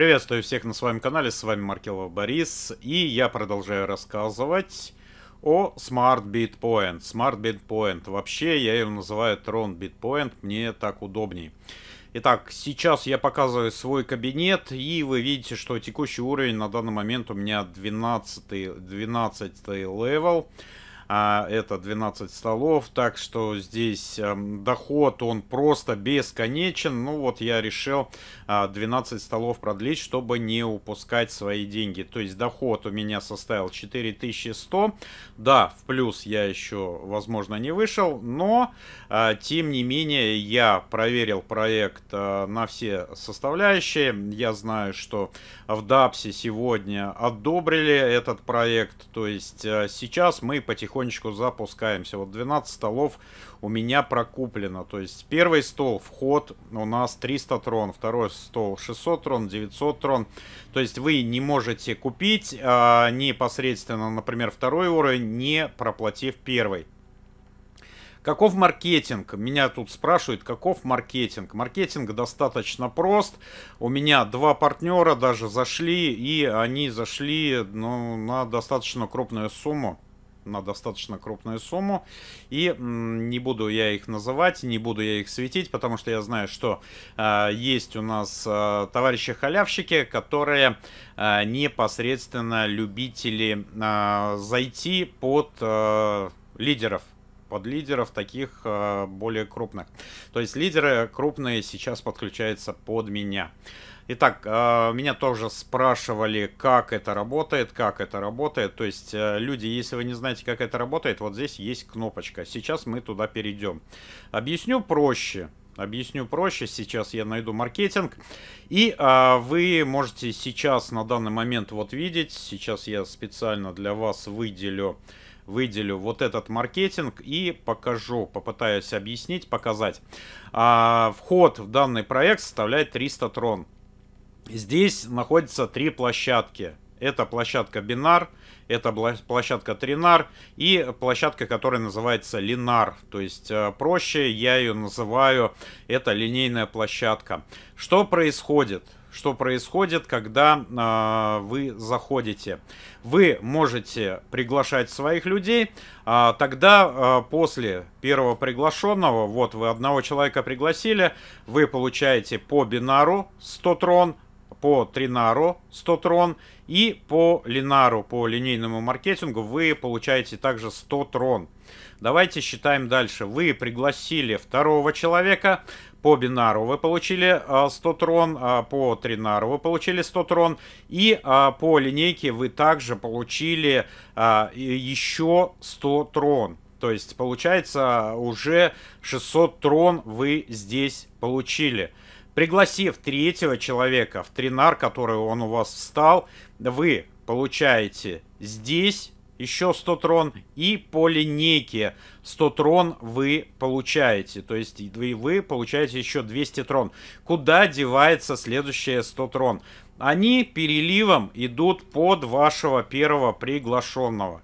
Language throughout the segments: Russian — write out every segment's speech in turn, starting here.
Приветствую всех на своем канале, с вами Маркелов Борис, и я продолжаю рассказывать о Smart Bitpoint. Smart Bitpoint, вообще я его называю Tron Bitpoint, мне так удобней. Итак, сейчас я показываю свой кабинет, и вы видите, что текущий уровень на данный момент у меня 12, 12 левел а это 12 столов, так что здесь эм, доход он просто бесконечен. Ну вот я решил э, а, 12 столов продлить, чтобы не упускать свои деньги. То есть доход у меня составил 4100. Да, в плюс я еще, возможно, не вышел, но а, тем не менее я проверил проект а, на все составляющие. Я знаю, что в дапсе сегодня одобрили этот проект, то есть э, сейчас мы потихоньку потихонечку запускаемся. Вот 12 столов у меня прокуплено. То есть первый стол, вход у нас 300 трон, второй стол 600 трон, 900 трон. То есть вы не можете купить а, непосредственно, например, второй уровень, не проплатив первый. Каков маркетинг? Меня тут спрашивают, каков маркетинг? Маркетинг достаточно прост. У меня два партнера даже зашли, и они зашли ну, на достаточно крупную сумму на достаточно крупную сумму. И не буду я их называть, не буду я их светить, потому что я знаю, что э, есть у нас э, а, товарищи халявщики, которые э, непосредственно любители э, зайти под э, лидеров под лидеров таких э, более крупных. То есть лидеры крупные сейчас подключаются под меня. Итак, э, меня тоже спрашивали, как это работает, как это работает. То есть, э, люди, если вы не знаете, как это работает, вот здесь есть кнопочка. Сейчас мы туда перейдем. Объясню проще. Объясню проще. Сейчас я найду маркетинг. И а, вы можете сейчас на данный момент вот видеть. Сейчас я специально для вас выделю выделю вот этот маркетинг и покажу, попытаюсь объяснить, показать. А, вход в данный проект составляет 300 трон. Здесь находятся три площадки. Это площадка бинар, это площадка тринар и площадка, которая называется линар. То есть э, проще я ее называю, это линейная площадка. Что происходит? Что происходит, когда э, вы заходите? Вы можете приглашать своих людей, а тогда э, после первого приглашенного, вот вы одного человека пригласили, вы получаете по бинару 100 трон, по Тринару 100 трон и по Линару, по линейному маркетингу, вы получаете также 100 трон. Давайте считаем дальше. Вы пригласили второго человека, по бинару вы получили 100 а, трон, а, по тринару вы получили 100 трон, и а, по линейке вы также получили еще 100 трон. То есть получается уже 600 трон вы здесь получили. Пригласив третьего человека в тренар, который он у вас встал, вы получаете здесь еще 100 трон, и по линейке 100 трон вы получаете. То есть вы, вы получаете еще 200 трон. Куда девается следующие 100 трон? Они переливом идут под вашего первого приглашенного.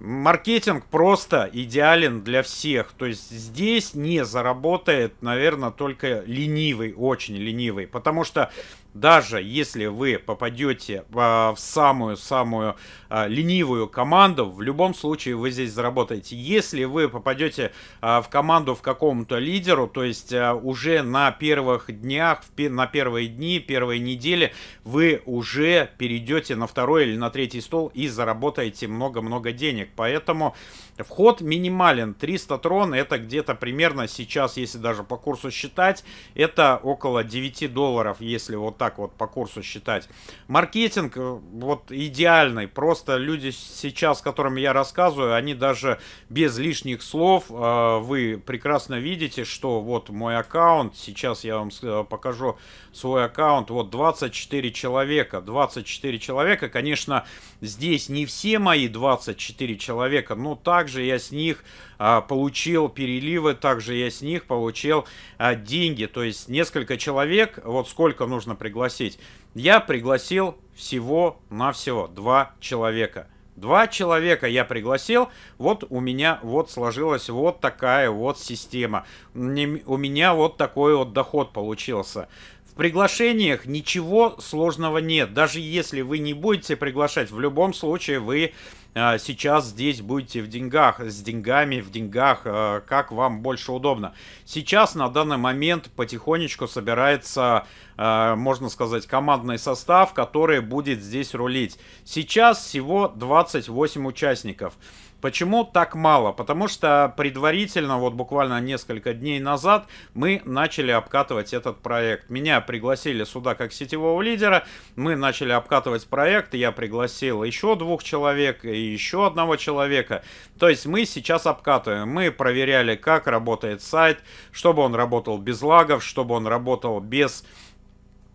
Маркетинг просто идеален для всех. То есть здесь не заработает, наверное, только ленивый, очень ленивый. Потому что даже если вы попадете а, в самую-самую а, ленивую команду, в любом случае вы здесь заработаете. Если вы попадете а, в команду в какому-то лидеру, то есть уже на первых днях, на первые дни, первые недели, вы уже перейдете на второй или на третий стол и заработаете много-много денег денег, поэтому вход минимален. 300 трон это где-то примерно сейчас, если даже по курсу считать, это около 9 долларов, если вот так вот по курсу считать. Маркетинг э, вот идеальный, просто люди сейчас, которым я рассказываю, они даже без лишних слов, э, вы прекрасно видите, что вот мой аккаунт, сейчас я вам э, покажу свой аккаунт, вот 24 человека, 24 человека, конечно, здесь не все мои 24 человека. но ну, также я с них а, получил переливы, также я с них получил а, деньги. То есть несколько человек, вот сколько нужно пригласить. Я пригласил всего-навсего два человека. Два человека я пригласил, вот у меня вот сложилась вот такая вот система. У меня вот такой вот доход получился. В приглашениях ничего сложного нет. Даже если вы не будете приглашать, в любом случае вы а, сейчас здесь будете в деньгах, с деньгами, в деньгах, а, как вам больше удобно. Сейчас на данный момент потихонечку собирается, а, можно сказать, командный состав, который будет здесь рулить. Сейчас всего 28 участников. Почему так мало? Потому что предварительно, вот буквально несколько дней назад, мы начали обкатывать этот проект. Меня пригласили сюда как сетевого лидера, мы начали обкатывать проект, я пригласил еще двух человек и еще одного человека. То есть мы сейчас обкатываем, мы проверяли, как работает сайт, чтобы он работал без лагов, чтобы он работал без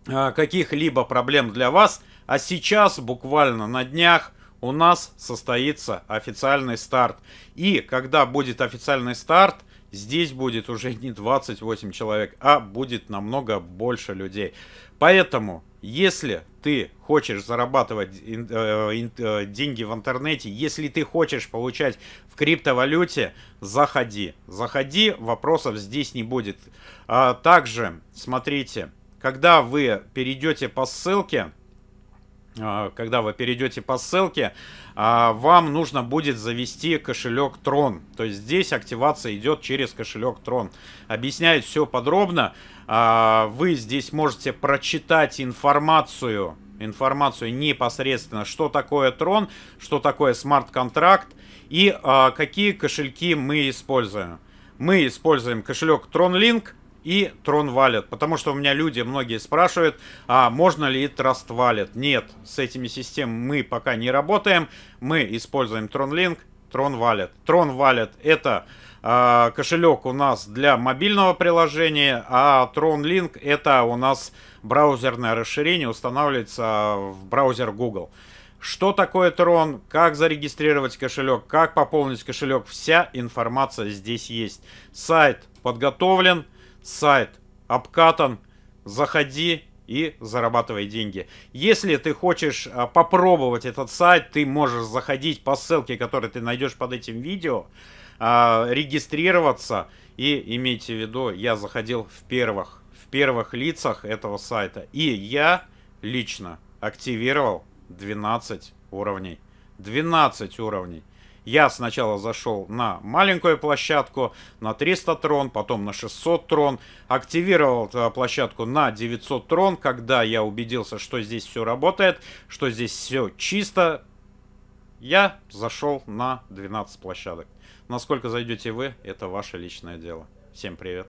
а, каких-либо проблем для вас. А сейчас, буквально на днях, у нас состоится официальный старт. И когда будет официальный старт, здесь будет уже не 28 человек, а будет намного больше людей. Поэтому, если ты хочешь зарабатывать э, э, деньги в интернете, если ты хочешь получать в криптовалюте, заходи. Заходи, вопросов здесь не будет. А также, смотрите, когда вы перейдете по ссылке, а, когда вы перейдете по ссылке, а, вам нужно будет завести кошелек Tron. То есть здесь активация идет через кошелек Tron. Объясняет все подробно. А, вы здесь можете прочитать информацию, информацию непосредственно, что такое Tron, что такое смарт-контракт и какие кошельки мы используем. Мы используем кошелек TronLink, и Tron Wallet. Потому что у меня люди, многие спрашивают, а можно ли Trust Wallet? Нет, с этими системами мы пока не работаем. Мы используем TronLink, Tron Wallet. Tron Wallet это э, кошелек у нас для мобильного приложения, а TronLink это у нас браузерное расширение, устанавливается в браузер Google. Что такое Tron, как зарегистрировать кошелек, как пополнить кошелек, вся информация здесь есть. Сайт подготовлен, сайт обкатан, заходи и зарабатывай деньги. Если ты хочешь а, попробовать этот сайт, ты можешь заходить по ссылке, которую ты найдешь под этим видео, а, регистрироваться и имейте в виду, я заходил в первых, в первых лицах этого сайта. И я лично активировал 12 уровней. 12 уровней. Я сначала зашел на маленькую площадку, на 300 трон, потом на 600 трон, активировал площадку на 900 трон, когда я убедился, что здесь все работает, что здесь все чисто, я зашел на 12 площадок. Насколько зайдете вы, это ваше личное дело. Всем привет.